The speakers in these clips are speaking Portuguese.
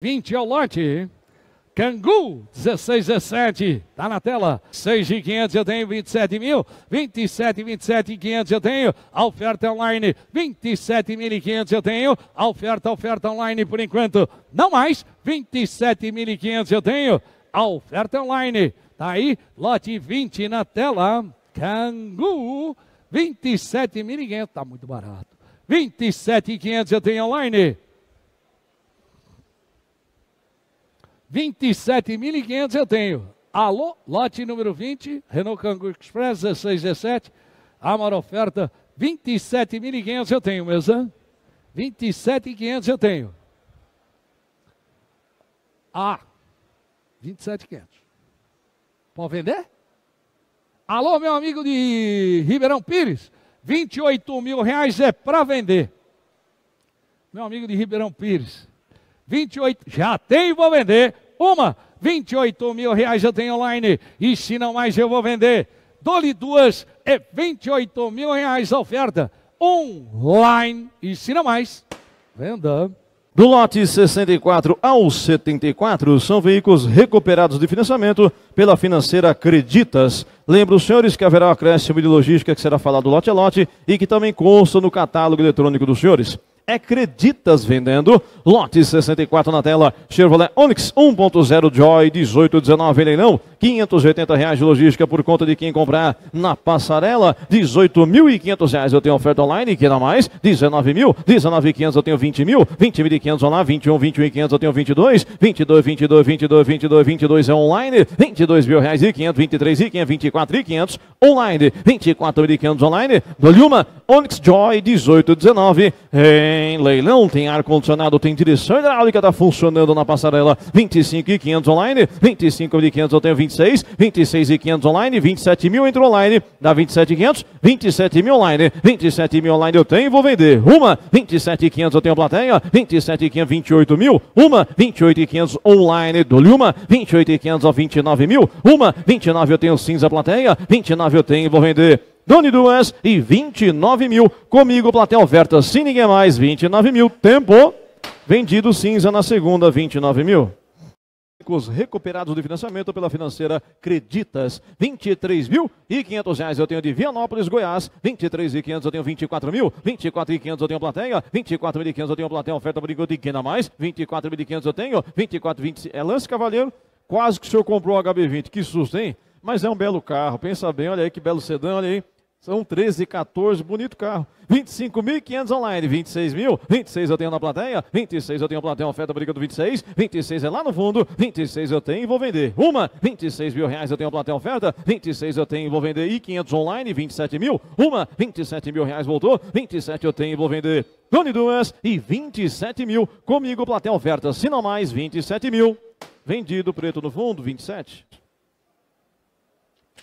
20 é o lote. Cangu, 16, 17. Tá na tela. 6,500 eu tenho, 27 mil. 27, 27 500 eu tenho. A oferta é online, 27.500 eu tenho. A oferta, oferta online por enquanto. Não mais, 27.500 eu tenho. A oferta é online. Tá aí, lote 20 na tela. Cangu, 27.500. Tá muito barato. 27.500 eu tenho online. 27.500 eu tenho. Alô, lote número 20, Renault Kangoo Express 1617, Amor Oferta, 27.500 eu tenho, meu Zan. 27.500 eu tenho. Ah, 27.500. Pode vender? Alô, meu amigo de Ribeirão Pires, 28 mil reais é para vender. Meu amigo de Ribeirão Pires, 28, já tem, e vou vender, uma, 28 mil reais eu tenho online. E se não mais eu vou vender. Dole duas, é 28 mil reais a oferta. Online. E se não mais, venda. Do lote 64 ao 74 são veículos recuperados de financiamento pela financeira Creditas. Lembro os senhores que haverá acréscimo de logística que será falado lote a lote e que também consta no catálogo eletrônico dos senhores acreditas vendendo. Lote 64 na tela, Chevrolet Onix 1.0 Joy 1819 leilão, 580 reais de logística por conta de quem comprar na passarela, 18.500 reais eu tenho oferta online, que dá mais, 19 mil, 19.500 eu tenho 20 mil, 20.500 online, 21, 21.500 eu tenho 22, 22, 22, 22, 22, 22 é online, 22 mil reais e 500, 23 e 500, 24 e 500 online, 24.500 online, dou-lhe Onix Joy 1819, é tem leilão, tem ar-condicionado, tem direção hidráulica, tá funcionando na passarela 25.500 online, 25.500 eu tenho 26, 26 online, 27 mil entra online, dá 27.500, 27 mil online, 27 mil online eu tenho, vou vender uma, 27.500 eu tenho plateia, 27.500, 28 mil, uma, 28.500 online, dou-lhe uma, 28.500 a 29 mil, uma, 29 eu tenho cinza plateia, 29 eu tenho, vou vender Doni Duas e 29 mil. Comigo, plateia oferta, se ninguém mais, 29 mil. Tempo. Vendido cinza na segunda, 29 mil recuperados de financiamento pela financeira Creditas. 23 mil e 500 reais eu tenho de Vianópolis, Goiás. 23 e 500 eu tenho 24 mil. 24 e 500 eu tenho plateia. 24 mil e 500 eu tenho plateia. Oferta por enquanto de mais. 24 mil e 500 eu tenho. 24, 20. É lance cavaleiro. Quase que o senhor comprou o HB20. Que susto, hein? Mas é um belo carro. Pensa bem, olha aí que belo sedã, olha aí. São 13, 14, bonito carro. 25.500 online, 26 mil, 26 eu tenho na plateia, 26 eu tenho a plateia, oferta briga do 26, 26 é lá no fundo, 26 eu tenho e vou vender. Uma, 26 mil reais eu tenho a plateia oferta, 26 eu tenho e vou vender. E 500 online, 27 mil, uma, 27 mil reais voltou, 27 eu tenho e vou vender. Tone duas e 27 mil, comigo plateia oferta, se não mais, 27 mil. Vendido, preto no fundo, 27.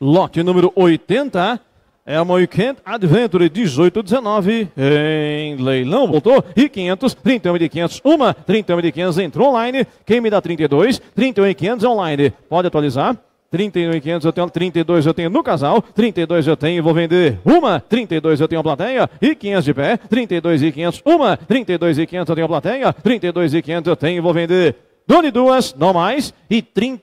Lote número 80 é a Weekend Adventure 1819 em leilão, voltou, e 500, 31 de 500, uma, 31 de 500, entrou online, quem me dá 32, 31 e 500 online, pode atualizar, 31.500 eu tenho, 32 eu tenho no casal, 32 eu tenho, vou vender uma, 32 eu tenho plateia e 500 de pé, 32 e uma, 32 e 500 eu tenho plateia, 32 e 500 eu tenho, vou vender Done duas, não mais, e R$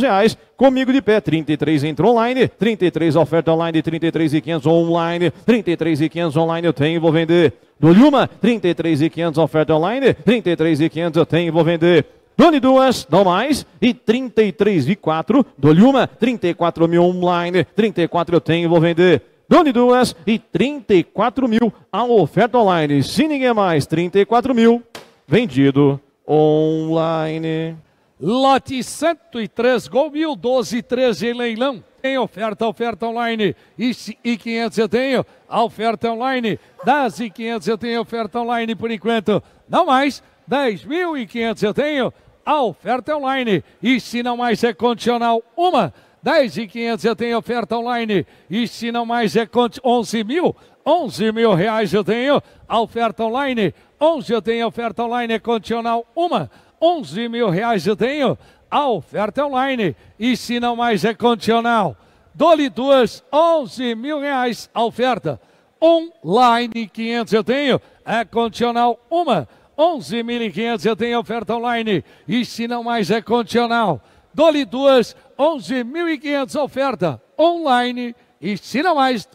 reais comigo de pé. 33 entra online, 33 oferta online, 33.500 online, 33.500 online eu tenho, e vou vender. Dou-lhe uma, 33.500 oferta online, 33.500 eu tenho, e vou vender. Done duas, não mais, e 33 e 4, dole uma, 34 mil online, 34 eu tenho, e vou vender. Done duas e 34 mil a oferta online. Se ninguém mais, 34 mil, vendido online. Lote 103, gol 1012, 13 em leilão. Tem oferta, oferta online. E 500 eu tenho, a oferta online. Das e 500 eu tenho oferta online por enquanto. Não mais, 10.500 é é eu tenho, a oferta online. E se não mais é condicional, uma. 10.500 eu tenho oferta online. E se não mais é 11 mil 11 mil reais eu tenho. A oferta online, 11 eu tenho. A oferta online é condicional, uma. 11 mil reais eu tenho. A oferta online, e se não mais é condicional. dou-lhe duas, 11 mil reais a oferta. Online, 500 eu tenho. É condicional, uma. 11.500 eu tenho oferta online. E se não mais é condicional. dou-lhe duas, 11.500 oferta online. E se não mais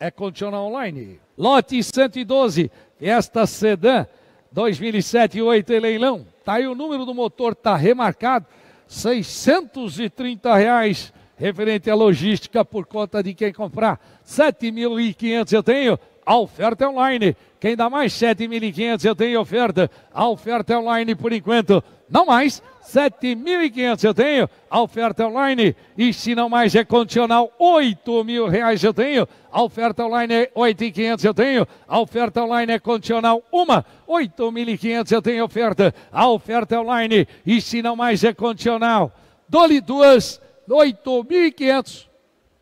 é condicional online. Lote 112, esta sedã 2007-8 em leilão. Tá aí o número do motor, tá remarcado. R$ reais referente à logística por conta de quem comprar. 7.500 eu tenho, a oferta é online. Quem dá mais 7.500 eu tenho oferta. A oferta é online por enquanto não mais. 7.500 eu tenho, a oferta online, e se não mais é condicional, 8 mil reais eu tenho, a oferta online é 8.500 eu tenho, a oferta online é condicional, uma, 8.500 eu tenho oferta, a oferta online, e se não mais é condicional, dole duas, 8.500,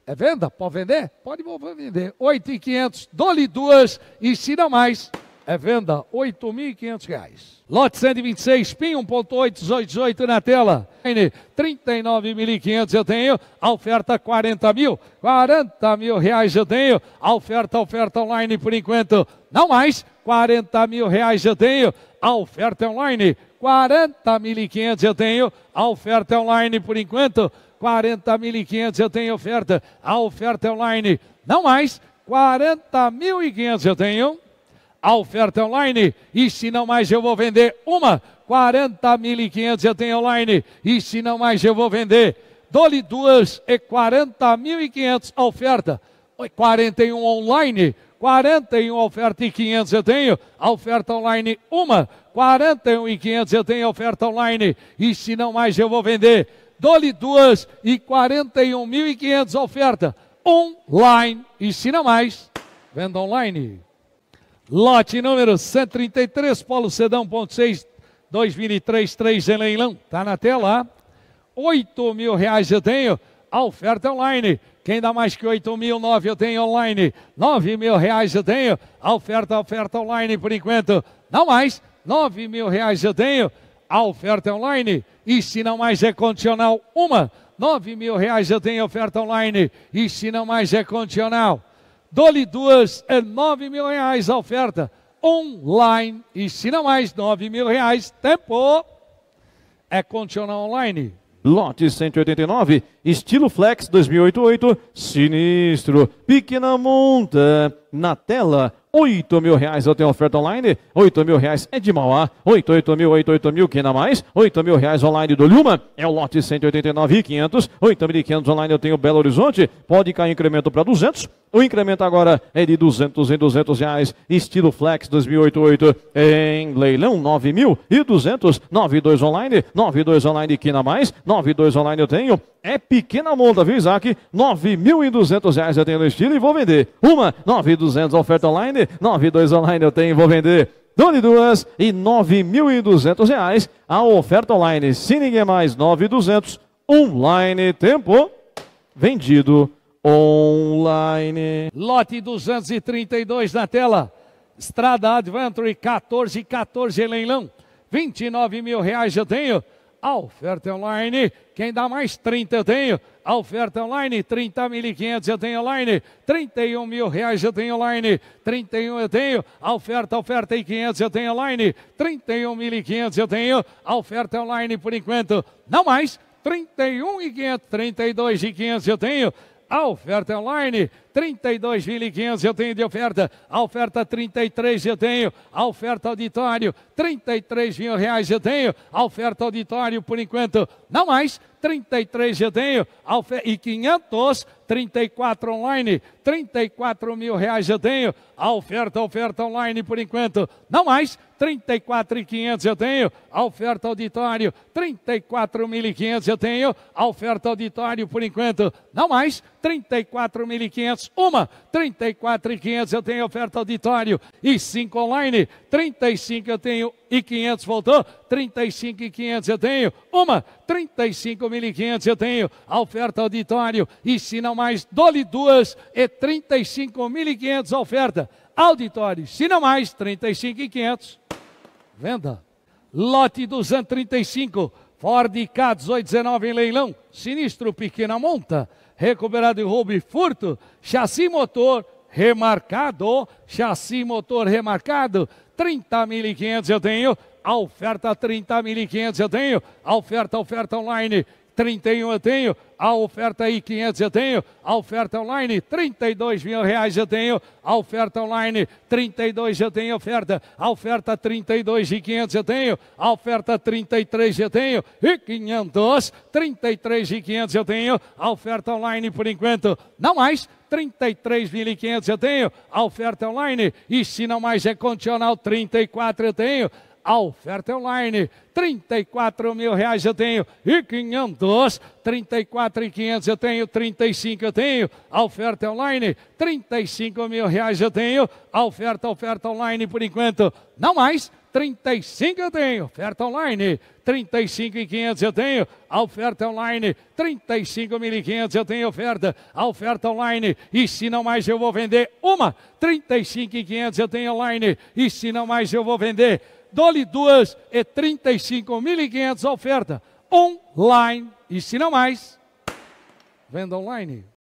é venda? Pode vender? Pode vender, 8.500, dole duas, e se não mais é venda R$ 8.500. Lote 126, PIN 1.8818 na tela. R$ 39.500 eu tenho, a oferta R$ 40.000. 40 mil reais eu tenho, a oferta, oferta online por enquanto, não mais, R$ mil reais eu tenho, a oferta é online, R$ 40.500 eu tenho, a oferta é online por enquanto, R$ 40.500 eu tenho oferta, a oferta é online, não mais, 40.500 eu tenho a oferta é online. E se não mais, eu vou vender uma. 40.500 eu tenho online. E se não mais, eu vou vender. Dole duas e 40.500 a oferta. 41 online. 41 oferta e 500 eu tenho, a oferta online uma, 41.500 e eu tenho a oferta online, e se não mais eu vou vender, dole duas e 41.500 oferta online, e se não mais, venda online. Lote número 133, Polo Sedão, ponto 6, 2003, 3 em leilão. Está na tela. 8 mil reais eu tenho. A oferta online. Quem dá mais que 8 mil, 9 eu tenho online. 9 mil reais eu tenho. A oferta, a oferta online por enquanto. Não mais. 9 mil reais eu tenho. A oferta online. E se não mais é condicional, uma. 9 mil reais eu tenho A oferta online. E se não mais é condicional. Dole duas, é nove mil reais a oferta online. E se não mais, nove mil reais, tempo. É condicional online. Lote 189, estilo Flex 2088, sinistro. Pequena monta, na tela, 8 mil reais eu tenho oferta online, 8 mil reais é de Mauá, 8, 8 mil, 8, 8 mil, quem dá mais? 8 mil reais online do Luma, é o lote 189 e 500, 8 mil e 500 online eu tenho Belo Horizonte, pode cair incremento para 200, o incremento agora é de 200 em 200 reais, estilo Flex 2008 em leilão 9.200, 92 online, 92 online quina mais, 92 online eu tenho. É pequena monta, viu, Isaac? 9.200 reais eu tenho no estilo e vou vender. Uma, 9.200 oferta online, 9.2 online eu tenho e vou vender. Done duas e 9.200 reais a oferta online. Se ninguém mais, 9.200 online. Tempo vendido online. Lote 232 na tela. Estrada Adventure 1414 leilão. 29 mil reais eu tenho. A oferta online, quem dá mais 30 eu tenho. A oferta online, 30.500 eu tenho online. 31 mil reais eu tenho online. 31 eu tenho. A oferta, oferta e 500 eu tenho online. 31.500 eu tenho. A oferta online por enquanto, não mais. 31 e 500, 32 e 500 eu tenho. A oferta é online, 32.500 eu tenho de oferta. A oferta 33 eu tenho. A oferta auditório, 33 mil reais eu tenho. A oferta auditório, por enquanto, não mais, 33 eu tenho. A ofer... E 500 34 online, 34 mil reais eu tenho. A oferta, oferta online por enquanto, não mais. 34.500 eu tenho, a oferta auditório, 34.500 eu tenho, a oferta auditório por enquanto, não mais, 34.500, uma, 34.500 eu tenho A oferta auditório e 5 online, 35 eu tenho e 500 voltou, 35.500 eu tenho, uma, 35.500 eu tenho a oferta auditório. E se não mais, dole duas e 35.500 oferta auditório. Se não mais, 35.500. Venda. Lote 235. Ford K1819 em leilão. Sinistro pequena monta. Recuperado em roubo e furto. Chassi motor remarcado. Chassi motor remarcado. 30.500 eu tenho a oferta 30.500 eu tenho. A oferta, oferta online 31 eu tenho. A oferta aí 500 eu tenho. A oferta online 32 mil reais eu tenho. A oferta online 32 eu tenho oferta. A oferta 32 de eu tenho. A oferta 33 eu tenho. E 500, 33 de 500 eu tenho. A oferta online por enquanto não mais. 33.500 eu tenho, a oferta online, e se não mais é condicional, 34 eu tenho, a oferta online. 34 mil reais eu tenho e 500, 34 e 500 eu tenho, 35 eu tenho, a oferta é online, 35 mil reais eu tenho, a oferta, oferta online por enquanto, não mais, 35 eu tenho, oferta online, 35 e 500 eu tenho, a oferta é online, 35.500 eu tenho oferta, a oferta é online, e se não mais eu vou vender uma, 35 e 500 eu tenho online, e se não mais eu vou vender dou-lhe duas e 35.500 oferta online. E se não mais, venda online.